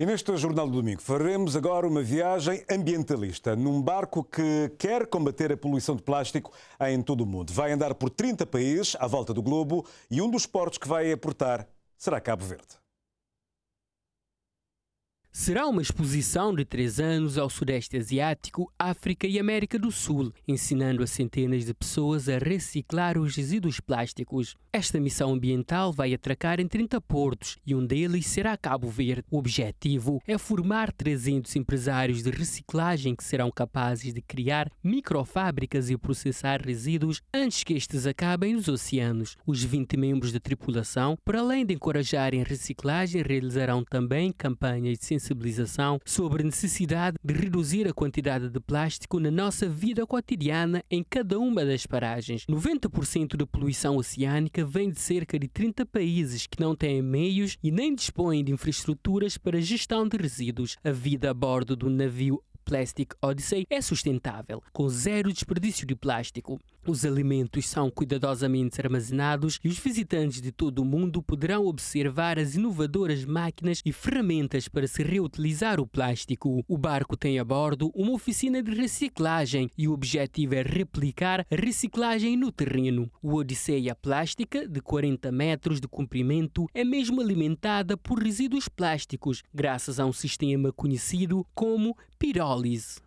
E neste Jornal do Domingo faremos agora uma viagem ambientalista num barco que quer combater a poluição de plástico em todo o mundo. Vai andar por 30 países à volta do globo e um dos portos que vai aportar será Cabo Verde. Será uma exposição de três anos ao Sudeste Asiático, África e América do Sul, ensinando a centenas de pessoas a reciclar os resíduos plásticos. Esta missão ambiental vai atracar em 30 portos e um deles será Cabo Verde. O objetivo é formar 300 empresários de reciclagem que serão capazes de criar microfábricas e processar resíduos antes que estes acabem nos oceanos. Os 20 membros da tripulação, para além de encorajarem a reciclagem, realizarão também campanhas de sensibilização sensibilização sobre a necessidade de reduzir a quantidade de plástico na nossa vida cotidiana em cada uma das paragens. 90% da poluição oceânica vem de cerca de 30 países que não têm meios e nem dispõem de infraestruturas para gestão de resíduos. A vida a bordo do navio Plastic Odyssey é sustentável, com zero desperdício de plástico. Os alimentos são cuidadosamente armazenados e os visitantes de todo o mundo poderão observar as inovadoras máquinas e ferramentas para se reutilizar o plástico. O barco tem a bordo uma oficina de reciclagem e o objetivo é replicar a reciclagem no terreno. O Odisseia é Plástica, de 40 metros de comprimento, é mesmo alimentada por resíduos plásticos, graças a um sistema conhecido como pirol paralise